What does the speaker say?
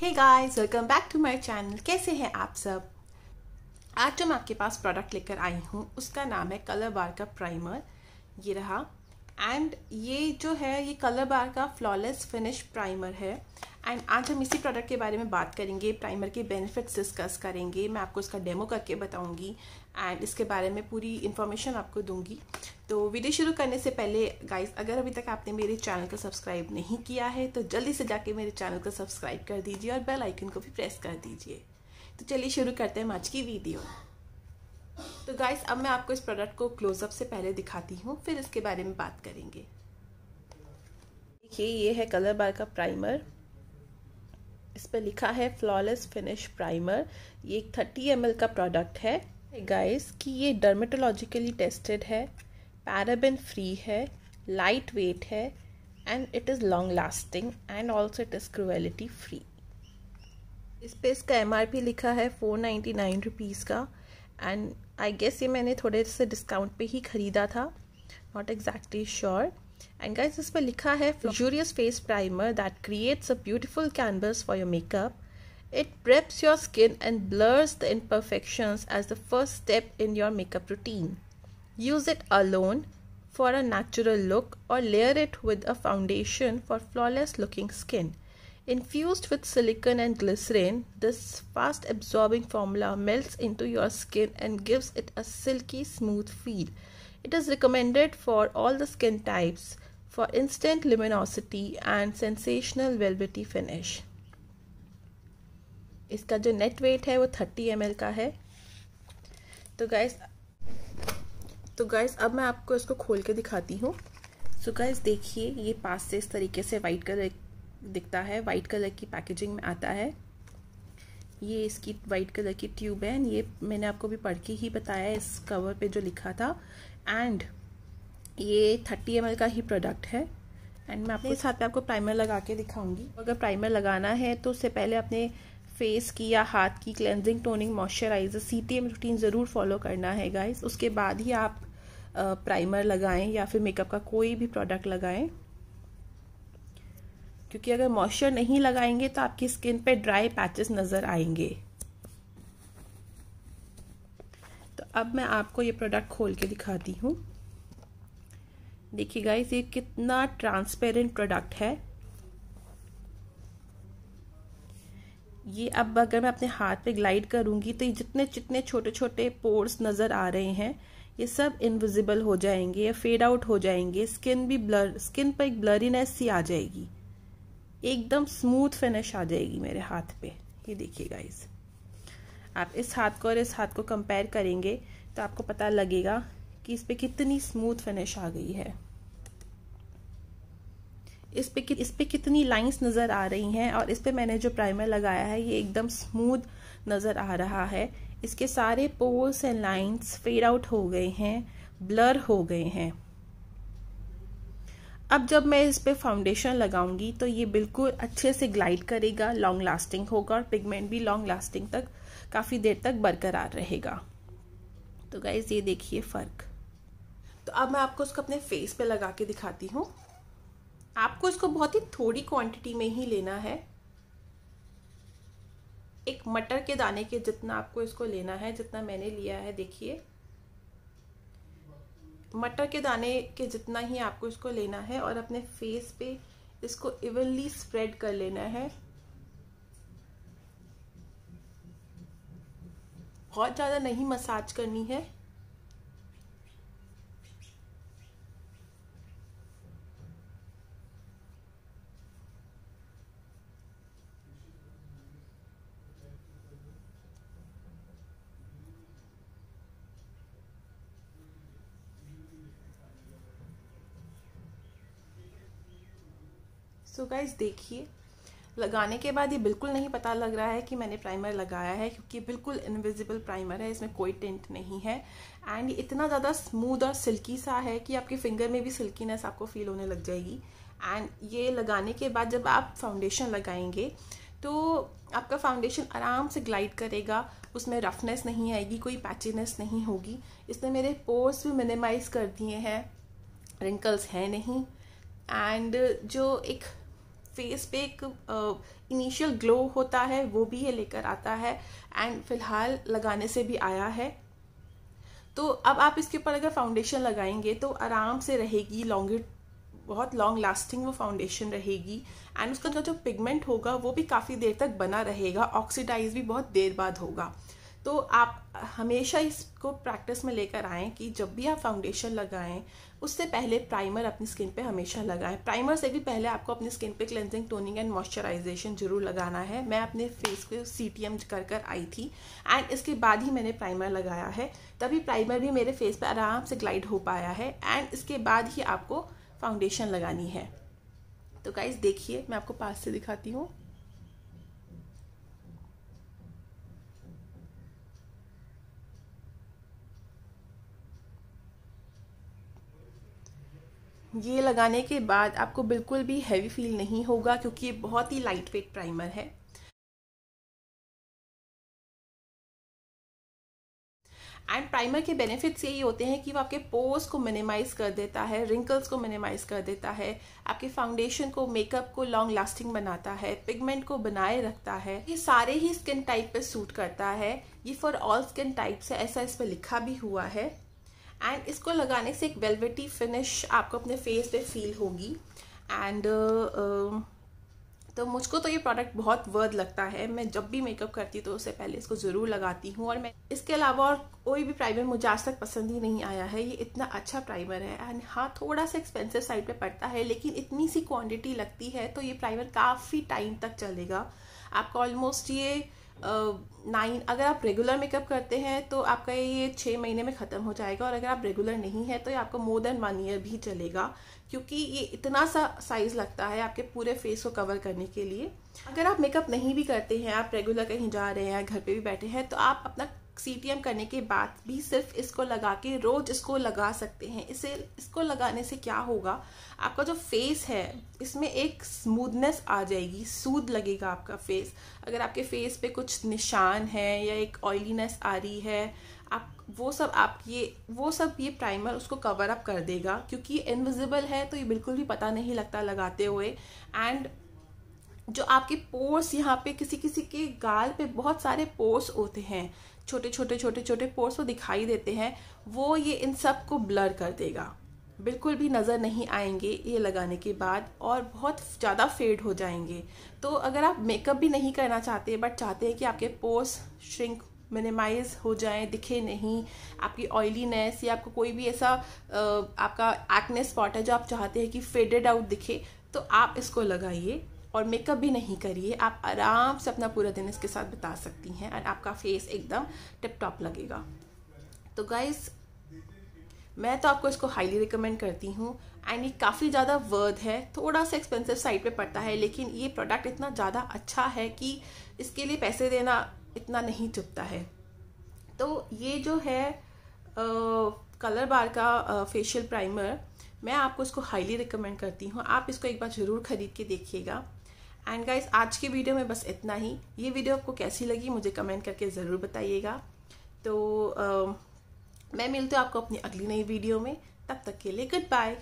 Hey guys welcome back to my channel कैसे हैं आप सब आज जो मैं आपके पास प्रोडक्ट लेकर आई हूँ उसका नाम है कलर बार का प्राइमर ये रहा एंड ये जो है ये कलर बार का फ्लॉलेस फिनिश प्राइमर है एंड आज हम इसी प्रोडक्ट के बारे में बात करेंगे प्राइमर के बेनिफिट्स डिस्कस करेंगे मैं आपको इसका डेमो करके बताऊंगी एंड इसके बारे में पूरी इन्फॉर्मेशन आपको दूंगी तो वीडियो शुरू करने से पहले गाइस अगर अभी तक आपने मेरे चैनल को सब्सक्राइब नहीं किया है तो जल्दी से जाके मेरे चैनल को सब्सक्राइब कर दीजिए और बेल को भी प्रेस कर दीजिए तो चलिए शुरू करते हैं आज की वीडियो तो गाइस अब मैं आपको इस प्रोडक्ट को क्लोजअप से पहले दिखाती हूँ फिर इसके बारे में बात करेंगे देखिए ये है कलर बार का प्राइमर इस पर लिखा है फ्लॉलेस फिनिश प्राइमर ये एक थर्टी एम का प्रोडक्ट है गाइस कि ये डर्मेटोलॉजिकली टेस्टेड है पैराबिन फ्री है लाइट वेट है and it is long lasting and also it is cruelty free इस पर इसका एम लिखा है फोर नाइन्टी नाइन रुपीज़ का एंड आई गेस ये मैंने थोड़े से डिस्काउंट पे ही खरीदा था not exactly sure and guys इस पर लिखा है फ्यूजूरियस face primer that creates a beautiful canvas for your makeup it preps your skin and blurs the imperfection as the first step in your makeup routine use it alone for a natural look or layer it with a foundation for flawless looking skin Infused with silicon and glycerin, this fast absorbing formula melts into your skin and gives it a silky smooth feel. It is recommended for all the skin types for instant luminosity and sensational velvety finish. इसका जो net wait है वो 30 M का है तो guys तो guys अब मैं आपको इसको खोल के दिखाती हूँ सो so गाइस देखिए ये पास से इस तरीके से वाइट कलर दिखता है वाइट कलर की पैकेजिंग में आता है ये इसकी वाइट कलर की ट्यूब है ये मैंने आपको भी पढ़ के ही बताया इस कवर पे जो लिखा था एंड ये थर्टी एम का ही प्रोडक्ट है एंड मैं आपको साथ में आपको प्राइमर लगा के दिखाऊंगी अगर प्राइमर लगाना है तो उससे पहले अपने फेस की या हाथ की cleansing toning moisturiser C T M routine ज़रूर फॉलो करना है गाइस उसके बाद ही आप प्राइमर लगाएं या फिर मेकअप का कोई भी प्रोडक्ट लगाएं क्योंकि अगर मॉइस्चर नहीं लगाएंगे तो आपकी स्किन पे ड्राई पैचेस नज़र आएंगे तो अब मैं आपको ये प्रोडक्ट खोल के दिखाती हूँ देखिए गाइस ये कितना ट्रांसपेरेंट प्रोडक्ट है ये अब अगर मैं अपने हाथ पे ग्लाइड करूंगी तो ये जितने जितने छोटे छोटे पोर्स नज़र आ रहे हैं ये सब इनविजिबल हो जाएंगे या फेड आउट हो जाएंगे स्किन भी ब्लर स्किन पर एक ब्लरीनेस सी आ जाएगी एकदम स्मूथ फिनिश आ जाएगी मेरे हाथ पे ये देखिए गाइज आप इस हाथ को और इस हाथ को कंपेयर करेंगे तो आपको पता लगेगा कि इस पे कितनी स्मूथ फिनिश आ गई है इस पे इस पे कितनी लाइंस नज़र आ रही हैं और इस पे मैंने जो प्राइमर लगाया है ये एकदम स्मूथ नज़र आ रहा है इसके सारे pores and lines fade out हो गए हैं ब्लर हो गए हैं अब जब मैं इस पर फाउंडेशन लगाऊंगी तो ये बिल्कुल अच्छे से ग्लाइड करेगा लॉन्ग लास्टिंग होगा और पिगमेंट भी लॉन्ग लास्टिंग तक काफ़ी देर तक बरकरार रहेगा तो गाइज़ ये देखिए फ़र्क तो अब मैं आपको उसको अपने फेस पे लगा के दिखाती हूँ आपको इसको बहुत ही थोड़ी क्वांटिटी में ही लेना है एक मटर के दाने के जितना आपको इसको लेना है जितना मैंने लिया है देखिए मटर के दाने के जितना ही आपको इसको लेना है और अपने फेस पे इसको इवनली स्प्रेड कर लेना है बहुत ज़्यादा नहीं मसाज करनी है सो गाइज देखिए लगाने के बाद ये बिल्कुल नहीं पता लग रहा है कि मैंने प्राइमर लगाया है क्योंकि बिल्कुल इनविजिबल प्राइमर है इसमें कोई टेंट नहीं है एंड इतना ज़्यादा स्मूद और सिल्की सा है कि आपके फिंगर में भी सिल्कीनेस आपको फील होने लग जाएगी एंड ये लगाने के बाद जब आप फाउंडेशन लगाएंगे तो आपका फाउंडेशन आराम से ग्लाइड करेगा उसमें रफनेस नहीं आएगी कोई पैचीनेस नहीं होगी इसने मेरे पोर्स भी मिनिमाइज़ कर दिए हैं रिंकल्स हैं नहीं एंड जो एक फेस पे एक इनिशियल ग्लो होता है वो भी ये लेकर आता है एंड फिलहाल लगाने से भी आया है तो अब आप इसके ऊपर अगर फाउंडेशन लगाएंगे तो आराम से रहेगी लॉन्ग बहुत लॉन्ग लास्टिंग वो फाउंडेशन रहेगी एंड उसका जो जो पिगमेंट होगा वो भी काफ़ी देर तक बना रहेगा ऑक्सीडाइज भी बहुत देर बाद होगा तो आप हमेशा इसको प्रैक्टिस में लेकर आएँ कि जब भी आप फाउंडेशन लगाएं उससे पहले प्राइमर अपनी स्किन पे हमेशा लगाएं प्राइमर से भी पहले आपको अपनी स्किन पे क्लेंजिंग टोनिंग एंड मॉइस्चराइजेशन जरूर लगाना है मैं अपने फेस को सी टी एम कर कर आई थी एंड इसके बाद ही मैंने प्राइमर लगाया है तभी प्राइमर भी मेरे फेस पर आराम से ग्लाइड हो पाया है एंड इसके बाद ही आपको फाउंडेशन लगानी है तो गाइज़ देखिए मैं आपको पास से दिखाती हूँ ये लगाने के बाद आपको बिल्कुल भी हैवी फील नहीं होगा क्योंकि ये बहुत ही लाइट वेट प्राइमर है एंड प्राइमर के बेनिफिट्स यही होते हैं कि वो आपके पोर्स को मिनिमाइज कर देता है रिंकल्स को मिनिमाइज कर देता है आपके फाउंडेशन को मेकअप को लॉन्ग लास्टिंग बनाता है पिगमेंट को बनाए रखता है ये सारे ही स्किन टाइप पे सूट करता है ये फॉर ऑल स्किन टाइप्स है ऐसा इस पर लिखा भी हुआ है एंड इसको लगाने से एक वेलवेटी फिनिश आपको अपने फेस पे फील होगी एंड uh, uh, तो मुझको तो ये प्रोडक्ट बहुत वर्द लगता है मैं जब भी मेकअप करती तो उससे पहले इसको ज़रूर लगाती हूँ और मैं इसके अलावा और कोई भी प्राइमर मुझे आज तक पसंद ही नहीं आया है ये इतना अच्छा प्राइमर है एंड हाँ थोड़ा सा एक्सपेंसिव साइड पे पड़ता है लेकिन इतनी सी क्वांटिटी लगती है तो ये प्राइमर काफ़ी टाइम तक चलेगा आपका ऑलमोस्ट ये नाइन अगर आप रेगुलर मेकअप करते हैं तो आपका ये छः महीने में ख़त्म हो जाएगा और अगर आप रेगुलर नहीं है तो ये आपको मोर देन वन ईयर भी चलेगा क्योंकि ये इतना सा साइज़ लगता है आपके पूरे फेस को कवर करने के लिए अगर आप मेकअप नहीं भी करते हैं आप रेगुलर कहीं जा रहे हैं घर पे भी बैठे हैं तो आप अपना सीटीएम करने के बाद भी सिर्फ इसको लगा के रोज इसको लगा सकते हैं इसे इसको लगाने से क्या होगा आपका जो फेस है इसमें एक स्मूदनेस आ जाएगी सूद लगेगा आपका फेस अगर आपके फेस पे कुछ निशान है या एक ऑयलीनेस आ रही है आप वो सब आप ये वो सब ये प्राइमर उसको कवर अप कर देगा क्योंकि इनविजिबल है तो ये बिल्कुल भी पता नहीं लगता लगाते हुए एंड जो आपके पोर्स यहाँ पे किसी किसी के गाल पे बहुत सारे पोर्स होते हैं छोटे छोटे छोटे छोटे पोर्स वो दिखाई देते हैं वो ये इन सब को ब्लर कर देगा बिल्कुल भी नज़र नहीं आएंगे ये लगाने के बाद और बहुत ज़्यादा फेड हो जाएंगे तो अगर आप मेकअप भी नहीं करना चाहते बट चाहते हैं कि आपके पोर्स श्रिंक मिनिमाइज हो जाए दिखे नहीं आपकी ऑयलीनेस या आपको कोई भी ऐसा आपका एक्ने स्पॉट है जो आप चाहते हैं कि फेडेड आउट दिखे तो आप इसको लगाइए और मेकअप भी नहीं करिए आप आराम से अपना पूरा दिन इसके साथ बिता सकती हैं और आपका फेस एकदम टिप टॉप लगेगा तो गाइस मैं तो आपको इसको हाईली रिकमेंड करती हूँ एंड ये काफ़ी ज़्यादा वर्थ है थोड़ा सा एक्सपेंसिव साइड पे पड़ता है लेकिन ये प्रोडक्ट इतना ज़्यादा अच्छा है कि इसके लिए पैसे देना इतना नहीं चुपता है तो ये जो है आ, कलर बार का फेशियल प्राइमर मैं आपको इसको हाईली रिकमेंड करती हूँ आप इसको एक बार ज़रूर ख़रीद के देखिएगा एंड गाइस आज की वीडियो में बस इतना ही ये वीडियो आपको कैसी लगी मुझे कमेंट करके ज़रूर बताइएगा तो uh, मैं मिलती हूँ आपको अपनी अगली नई वीडियो में तब तक के लिए गुड बाय